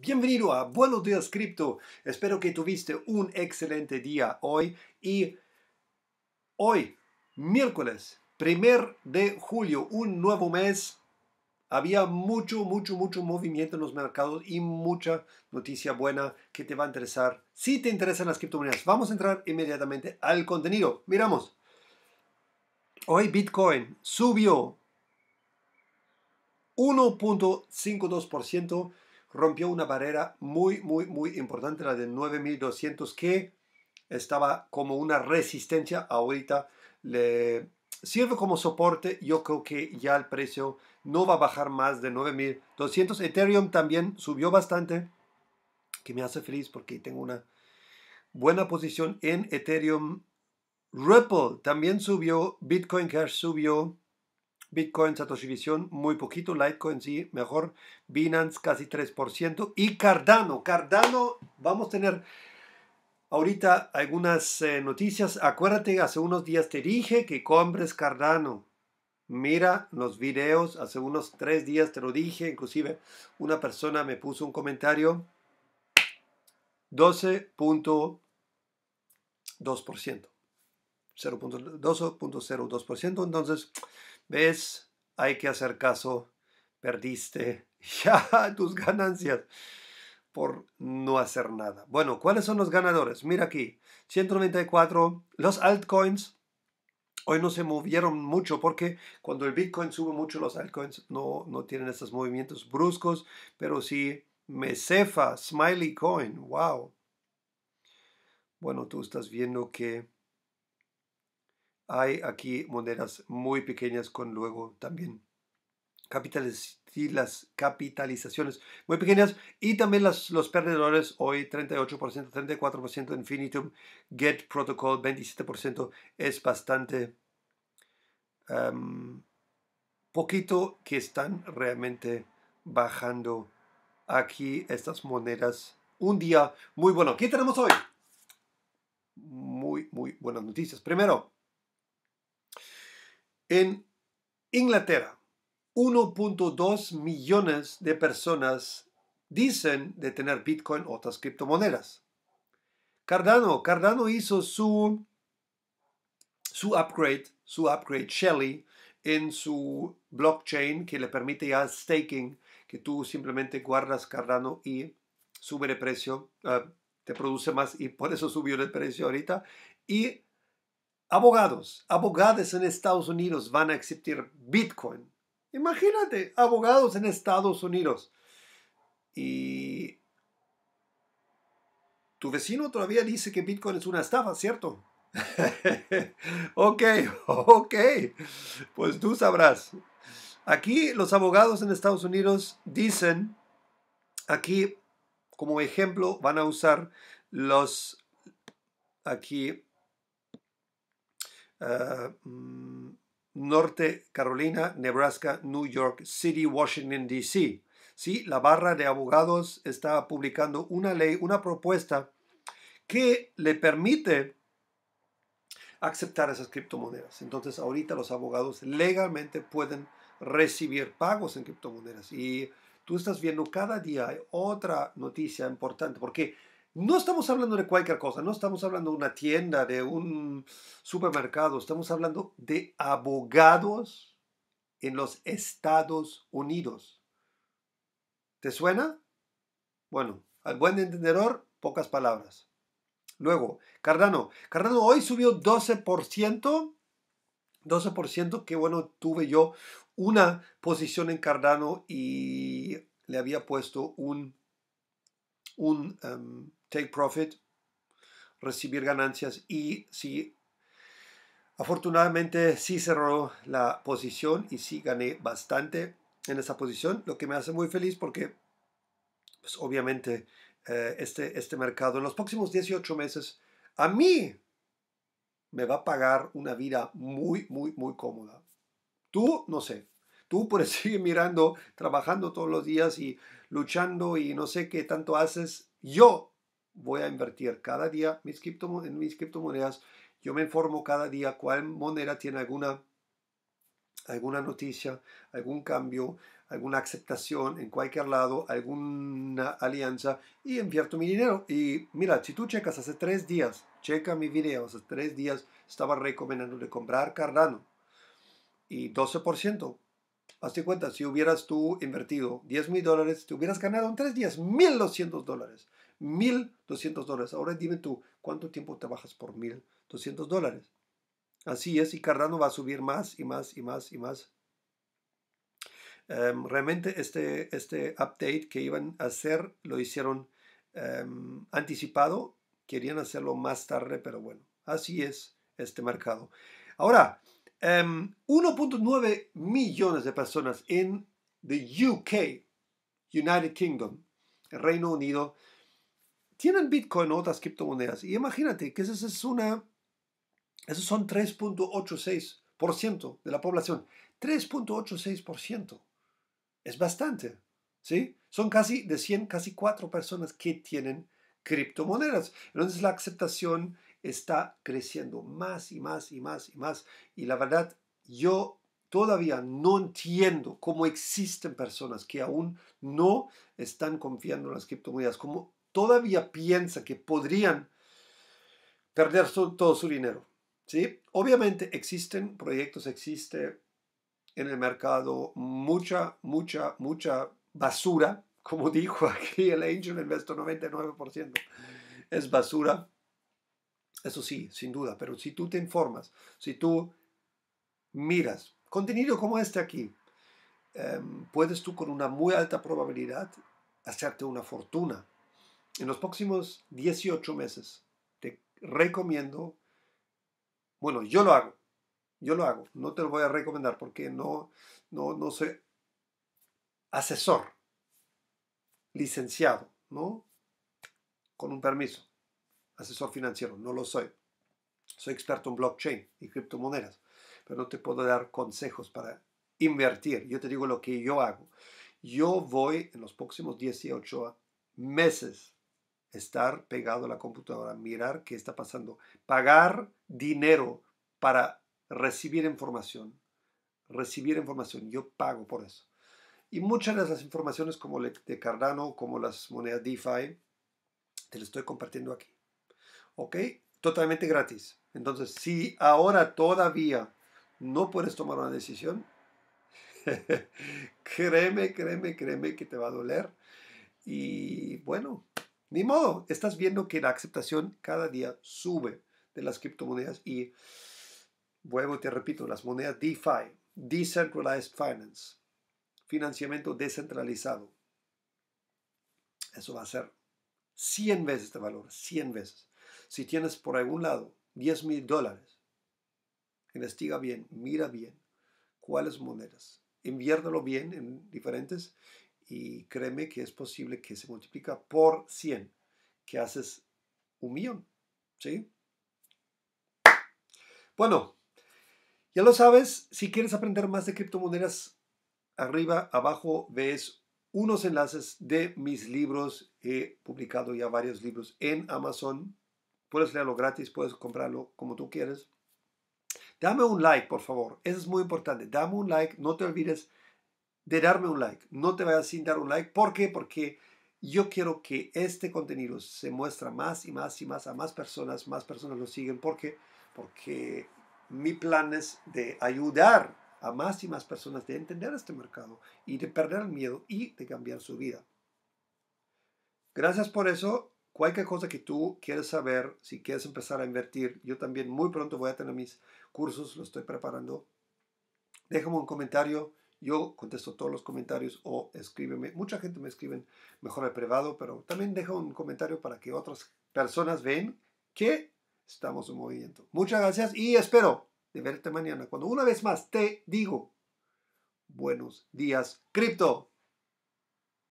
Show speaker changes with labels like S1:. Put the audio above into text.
S1: Bienvenido a Buenos Días Cripto. Espero que tuviste un excelente día hoy y hoy, miércoles, primer de julio, un nuevo mes. Había mucho, mucho, mucho movimiento en los mercados y mucha noticia buena que te va a interesar. Si te interesan las criptomonedas, vamos a entrar inmediatamente al contenido. Miramos. Hoy Bitcoin subió 1.52% rompió una barrera muy, muy, muy importante, la de 9200, que estaba como una resistencia ahorita. Le sirve como soporte. Yo creo que ya el precio no va a bajar más de 9200. Ethereum también subió bastante, que me hace feliz porque tengo una buena posición en Ethereum. Ripple también subió, Bitcoin Cash subió, Bitcoin, Satoshi Vision muy poquito, Litecoin sí, mejor, Binance casi 3% y Cardano. Cardano, vamos a tener ahorita algunas eh, noticias. Acuérdate, hace unos días te dije que compres Cardano. Mira los videos, hace unos tres días te lo dije, inclusive una persona me puso un comentario. 12.2%. 0.02%, entonces ¿Ves? Hay que hacer caso. Perdiste ya tus ganancias por no hacer nada. Bueno, ¿cuáles son los ganadores? Mira aquí, 194, los altcoins. Hoy no se movieron mucho porque cuando el Bitcoin sube mucho, los altcoins no, no tienen estos movimientos bruscos, pero sí Mecefa, Smiley Coin, wow. Bueno, tú estás viendo que hay aquí monedas muy pequeñas con luego también las capitalizaciones muy pequeñas y también las, los perdedores hoy 38%, 34% Infinitum, Get Protocol 27% es bastante em, poquito que están realmente bajando aquí estas monedas. Un día muy bueno. ¿Qué tenemos hoy? Muy, muy buenas noticias. Primero, en Inglaterra, 1.2 millones de personas dicen de tener Bitcoin o otras criptomonedas. Cardano, Cardano hizo su, su upgrade, su upgrade Shelly en su blockchain que le permite ya staking, que tú simplemente guardas Cardano y sube de precio, eh, te produce más y por eso subió el precio ahorita. Y abogados, abogados en Estados Unidos van a existir Bitcoin. Imagínate, abogados en Estados Unidos. Y tu vecino todavía dice que Bitcoin es una estafa, ¿cierto? ok, ok. Pues tú sabrás. Aquí los abogados en Estados Unidos dicen, aquí como ejemplo van a usar los, aquí Ah, mm, Norte Carolina, Nebraska, New York City, Washington, D.C. ¿Sí? La barra de abogados está publicando una ley, una propuesta que le permite aceptar esas criptomonedas. Entonces ahorita los abogados legalmente pueden recibir pagos en criptomonedas. Y tú estás viendo cada día otra noticia importante, porque no estamos hablando de cualquier cosa, no estamos hablando de una tienda, de un supermercado, estamos hablando de abogados en los Estados Unidos. ¿Te suena? Bueno, al buen entendedor, pocas palabras. Luego, Cardano. Cardano hoy subió 12%. 12%, que bueno, tuve yo una posición en Cardano y le había puesto un, un em, take profit, recibir ganancias y sí, afortunadamente sí cerró la posición y sí gané bastante en esa posición, lo que me hace muy feliz porque pues obviamente eh, este, este mercado en los próximos 18 meses a mí me va a pagar una vida muy, muy, muy cómoda. Tú, no sé, tú puedes seguir mirando, trabajando todos los días y luchando y no sé qué tanto haces. Yo voy a invertir cada día mis en mis criptomonedas. Yo me informo cada día cuál moneda tiene alguna, alguna noticia, algún cambio, alguna aceptación en cualquier lado, alguna alianza y invierto mi dinero. Y mira, si tú checas hace tres días, checa mi video, hace tres días estaba recomendando de comprar Cardano y 12%. Hazte cuenta, si hubieras tú invertido 10 mil dólares, te hubieras ganado en tres días 1.200 dólares. 1.200 dólares. Ahora dime tú, ¿cuánto tiempo trabajas por 1.200 dólares? Así es, y Cardano va a subir más y más y más y más. Em, realmente este, este update que iban a hacer lo hicieron em, anticipado, querían hacerlo más tarde, pero bueno, así es este mercado. Ahora, 1.9 em, millones de personas en the UK, United Kingdom, Reino Unido, tienen Bitcoin o otras criptomonedas. Y imagínate que eso es una, esos son 3.86% de la población. 3.86% es bastante, ¿sí? Son casi de 100, casi 4 personas que tienen criptomonedas. Entonces la aceptación está creciendo más y más y más y más. Y la verdad, yo todavía no entiendo cómo existen personas que aún no están confiando en las criptomonedas, cómo todavía piensa que podrían perder todo su dinero. ¿sí? Obviamente existen proyectos, existe en el mercado mucha, mucha, mucha basura. Como dijo aquí el Angel Investor, 99% es basura. Eso sí, sin duda, pero si tú te informas, si tú miras contenido como este aquí, em, puedes tú con una muy alta probabilidad hacerte una fortuna en los próximos 18 meses te recomiendo, bueno, yo lo hago, yo lo hago, no te lo voy a recomendar porque no, no, no soy asesor, licenciado, ¿no? Con un permiso, asesor financiero, no lo soy. Soy experto en blockchain y criptomonedas, pero no te puedo dar consejos para invertir. Yo te digo lo que yo hago. Yo voy en los próximos 18 meses estar pegado a la computadora, mirar qué está pasando, pagar dinero para recibir información, recibir información, yo pago por eso. Y muchas de las informaciones como de Cardano, como las monedas DeFi, te las estoy compartiendo aquí. ¿Ok? Totalmente gratis. Entonces, si ahora todavía no puedes tomar una decisión, créeme, créeme, créeme que te va a doler. Y bueno, ni modo, estás viendo que la aceptación cada día sube de las criptomonedas y, vuelvo te repito, las monedas DeFi, Decentralized Finance, financiamiento descentralizado. Eso va a ser 100 veces de este valor, 100 veces. Si tienes por algún lado 10 mil dólares, investiga bien, mira bien cuáles monedas, inviértelo bien en diferentes y créeme que es posible que se multiplica por 100, que haces un millón. ¿Sí? Bueno, ya lo sabes, si quieres aprender más de criptomonedas, arriba, abajo ves unos enlaces de mis libros. He publicado ya varios libros en Amazon. Puedes leerlo gratis, puedes comprarlo como tú quieres. Dame un like, por favor. Eso es muy importante. Dame un like. No te olvides de darme un like. No te vayas sin dar un like. ¿Por qué? Porque yo quiero que este contenido se muestra más y más y más a más personas. Más personas lo siguen. ¿Por qué? Porque mi plan es de ayudar a más y más personas de entender este mercado y de perder el miedo y de cambiar su vida. Gracias por eso. Cualquier cosa que tú quieres saber, si quieres empezar a invertir, yo también muy pronto voy a tener mis cursos, lo estoy preparando. Déjame un comentario yo contesto todos los comentarios o escríbeme. Mucha gente me escribe mejor al privado, pero también deja un comentario para que otras personas vean que estamos en movimiento. Muchas gracias y espero verte mañana cuando una vez más te digo buenos días, cripto.